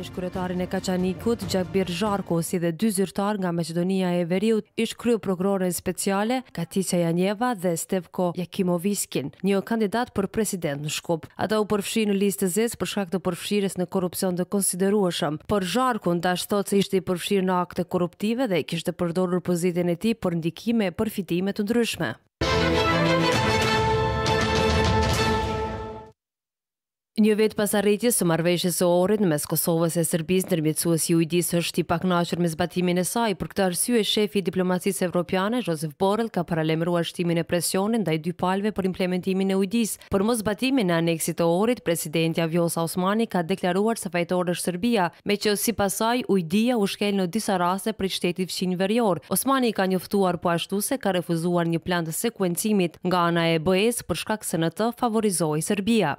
ish kryetarin e Kaçanikut Gjakbir Zharku si dhe dy zyrtar nga Maqedonia e Veriut, ish krye prokurore speciale Katica Janjeva dhe Stevko Jakimoviskin, një kandidat për president në Shkup. Ata u përfshin në listë zez për shkak të përfshirjes në korrupsion të konsiderueshëm. Por Zharku ndash thotë se ishte i përfshirë në akte korruptive dhe kishte përdorur pozitën e tij për ndikime e përfitime të ndryshme. Një vet pas arritjes së marrëveshjes së orrit mes Kosovës e Serbisë ndërmjet Suës i Ujdis është i pakënaqur me zbatimin e saj, për këtë arsye shefi i diplomacisë evropiane Josef Borrell ka paralajmëruar shtimin e presionit ndaj dy palëve për implementimin e Ujdis. Për mos zbatimin e aneksit të orit, presidentja Vjosa Osmani ka deklaruar se fajtore është Serbia, me që sipas saj Ujdia u shkel në disa raste për shtetin e verior. Osmani ka njoftuar po ashtu se ka refuzuar një plan të sekuencimit nga ana e BE-s për shkak se në të favorizoi Serbia.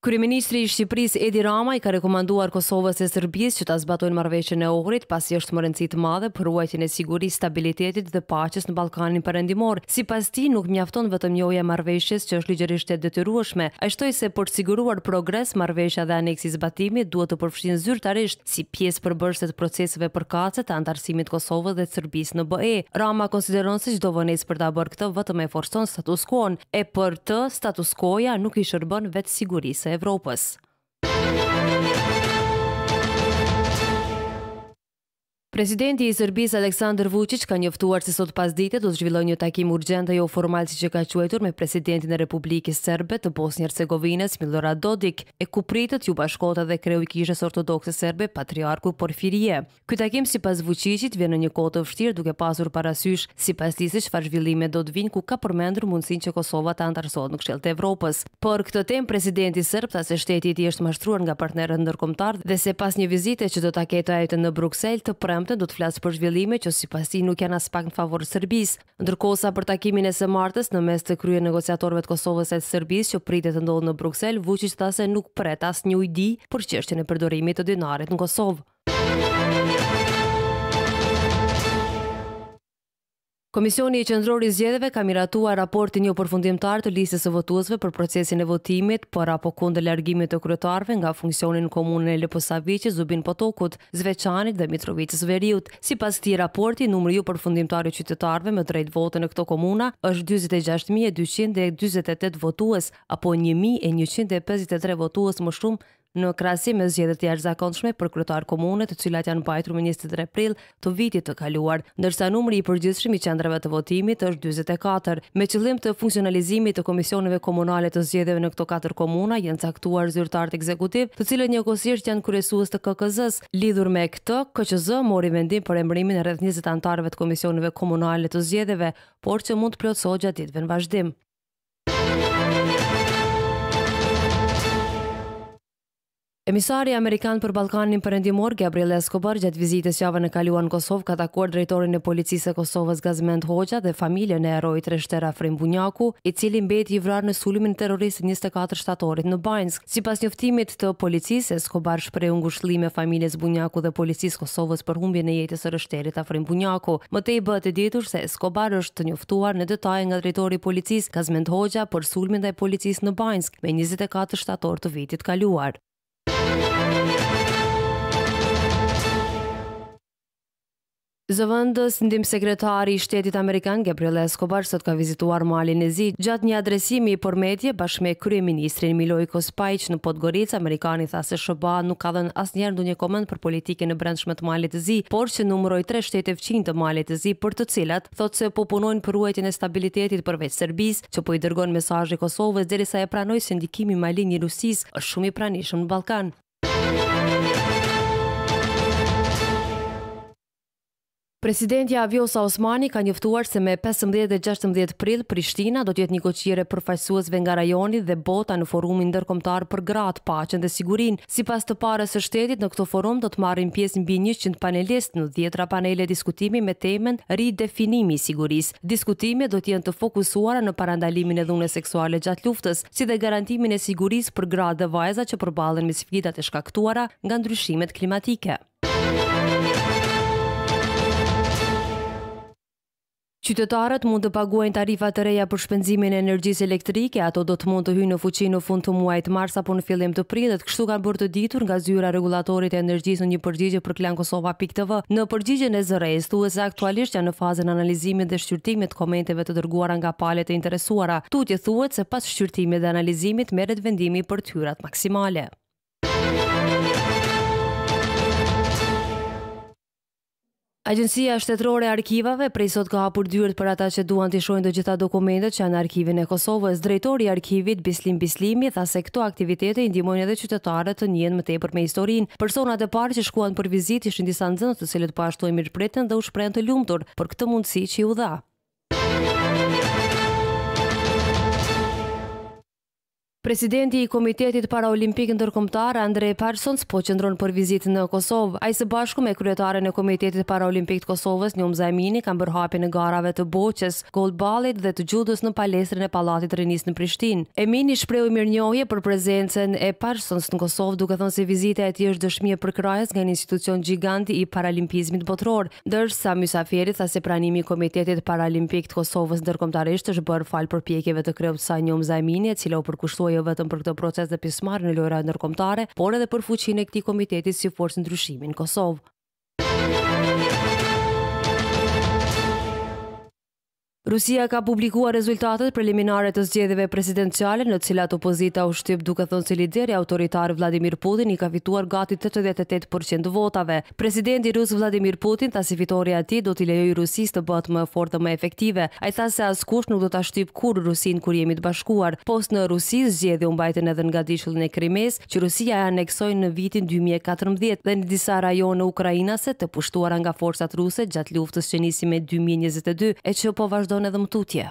Kryeministri i Shqipërisë Edi Rama i ka rekomanduar Kosovës e Serbisë që ta zbatojnë marrëveshjen e ohrit pasi është më rëndësitë madhe për ruajtjen e sigurisë, stabilitetit dhe paqes në Ballkanin Perëndimor. Sipas tij nuk mjafton vetëm njëoja marrëveshjes që është ligjërisht e detyrueshme, ai se për të siguruar progres marrëveshja dhe aneksi i zbatimit duhet të përfshihen zyrtarisht si pjesë përbërëse të proceseve për të antarësimit të Kosovës dhe Serbisë në BE. Rama konsideron se çdo vonesë për ta bërë këtë vetëm e forcon status quo e për të status quo-ja nuk i shërben vetë sigurisë. Europos. Presidenti i Serbisë Aleksandar Vučić ka njoftuar se sot pas dite do të zhvillojë një takim urgjent jo formal siç e ka quajtur me presidentin e Republikës Serbe të Bosnjës Hercegovinës Milorad Dodik e ku pritet ju bashkota dhe kreu i Kishës Ortodokse Serbe Patriarku Porfirije. Ky takim sipas Vučićit vjen në një kohë të vështirë duke pasur parasysh sipas disa çfarë zhvillime do të vinë ku ka përmendur mundësinë që Kosova të antarësohet në Këshillin e Evropës. Por këtë temp presidenti serb tha se shteti i tij është mashtruar nga partnerët ndërkombëtarë dhe se pas një vizite që do ta ketë në Bruksel të premte do të flasë për zhvillime që si pasi nuk janë as pak në favor Serbis. Ndërkosa për takimin e së martës në mes të krye negociatorve të Kosovës e të sërbis që pritet të ndodhë në Bruxelles, vuqish ta se nuk pret as një ujdi për qështjën e përdorimit të dinarit në Kosovë. Komisioni i Qendror i Zgjedhjeve ka miratuar raportin një përfundimtar të listës së votuesve për procesin e votimit, por apo kundër largimit të kryetarve nga funksioni në komunën e Leposaviçit, Zubin Potokut, Zveçanit dhe Mitrovicës Veriut. Sipas këtij raporti, numri ju përfundimtar i qytetarëve me drejt vote në këto komuna është 46248 votues apo 1153 votues më shumë Në krasim me zgjedhjet e jashtëzakonshme për kryetar komune, të cilat janë mbajtur me 23 aprill të vitit të kaluar, ndërsa numri i përgjithshëm i qendrave të votimit është 44, me qëllim të funksionalizimit të komisioneve komunale të zgjedhjeve në këto katër komuna, janë caktuar zyrtarët ekzekutiv, të cilët njëkohësisht janë kryesues të KKZ-s. Lidhur me këtë, KQZ mori vendim për emërimin e rreth 20 antarëve të komisioneve komunale të zgjedhjeve, por që mund të plotësohet gjatë vazhdim. Emisari Amerikan për Balkanin për endimor, Gabriel Eskobar, gjatë vizitës java në Kaluan Kosovë, ka takuar drejtorin e policisë e Kosovës Gazment Hoxha dhe familje në eroj të reshtera Frim Bunjaku, i cili mbet i vrar në sulimin terrorisë 24 shtatorit në Bajnsk. Si pas njëftimit të policisë, Eskobar shpre unë e familjes Bunjaku dhe policisë Kosovës për humbje në jetës e reshterit a Frim Bunjaku. i bët e ditur se Eskobar është të njëftuar në detaj nga drejtori policisë Gazment Hoxha për sulimin dhe policisë në Bajnsk me 24 shtator të vitit kaluar. Zëvëndës ndim sekretari i shtetit Amerikan Gabriel Escobar sot ka vizituar malin e zi gjatë një adresimi i përmetje bashkë me krye ministrin Miloj Kospajq në Podgorica. Amerikani tha se Shoba nuk ka dhe në asë njerë ndu një komend për politike në brendshme të malit e zi, por që numëroj tre shtete fqin të malit e zi për të cilat, thot se po punojnë për ruajtjën e stabilitetit përveç Serbis, që po i dërgon mesajë i Kosovës dhe sa e pranoj sindikimi malin i Rusis është shumë i pranishëm në Presidentja Aviosa Osmani ka njëftuar se me 15 dhe 16 prill Prishtina do tjetë një koqire përfajsuesve nga rajoni dhe bota në forumin ndërkomtar për gratë, pacën dhe sigurin. Si pas të pare së shtetit, në këto forum do të marrin pjesë në bini 100 panelist në djetra panele diskutimi me temen ridefinimi siguris. Diskutime do tjenë të fokusuara në parandalimin e dhune seksuale gjatë luftës, si dhe garantimin e siguris për gratë dhe vajza që përbalen me sfidat e shkaktuara nga ndryshimet klimatike. Qytetarët mund të paguajnë tarifa të reja për shpenzimin e energjisë elektrike, ato do të mund të hyjnë në fuqi në fund të muajit mars apo në fillim të prillit, kështu kanë bërë të ditur nga zyra e regulatorit energjisë në një përgjigje për klankosova.tv. Në përgjigjen e zërës, thuhet se aktualisht janë në fazën e analizimit dhe shqyrtimit të komenteve të dërguara nga palët e interesuara. Tutje thuhet se pas shqyrtimit dhe analizimit merret vendimi për tyrat maksimale. Agjencia Shtetërore e Arkivave prej sot ka hapur dyert për ata që duan të shohin të gjitha dokumentet që janë në arkivin e Kosovës. Drejtori i arkivit Bislim Bislimi tha se këto aktivitete i ndihmojnë edhe qytetarët të njihen më tepër me historinë. Personat e parë që shkuan për vizitë ishin disa nxënës të cilët po ashtu mirëpritën dhe u shprehën të lumtur për këtë mundësi që u dha. Presidenti i Komitetit Paraolimpik ndërkombëtar Andrej Parsons po qendron për vizitë në Kosovë. Ai së bashku me kryetaren e Komitetit Paraolimpik të Kosovës, Njom Zajmini, kanë bërë në garave të Boçës, Goldballit dhe të Judos në palestrën e Pallatit të në Prishtinë. Emini shprehu mirënjohje për prezencën e Parsons në Kosovë, duke thënë se vizita e tij është dëshmi e përkrajes nga një institucion gjigant i paralimpizmit botror, ndërsa mysafirët tha se pranimi i Komitetit Paralimpik të Kosovës ndërkombëtarisht është bërë fal përpjekjeve të kryeut sa Njom Zajmini, e cila u përkushtoi jo vetëm për këtë proces dhe pismar në lojra nërkomtare, por edhe për fuqin e këti komiteti si forës në ndryshimin Kosovë. Rusia ka publikuar rezultatet preliminare të zgjedhjeve presidenciale në cilat opozita u shtyp duke thënë se lideri autoritar Vladimir Putin i ka fituar gati 88% votave. Presidenti rus Vladimir Putin tha se fitoria e tij do t'i lejojë Rusisë të bëhet më e fortë më efektive. Ai tha se askush nuk do ta shtyp kur Rusin kur jemi të bashkuar. Post në Rusi zgjedhje u mbajtën edhe nga dishullin e Krimes, që Rusia e aneksoi në vitin 2014 dhe në disa rajone ukrainase të pushtuara nga forcat ruse gjatë luftës që nisi me 2022 e që po vazhdon në dhe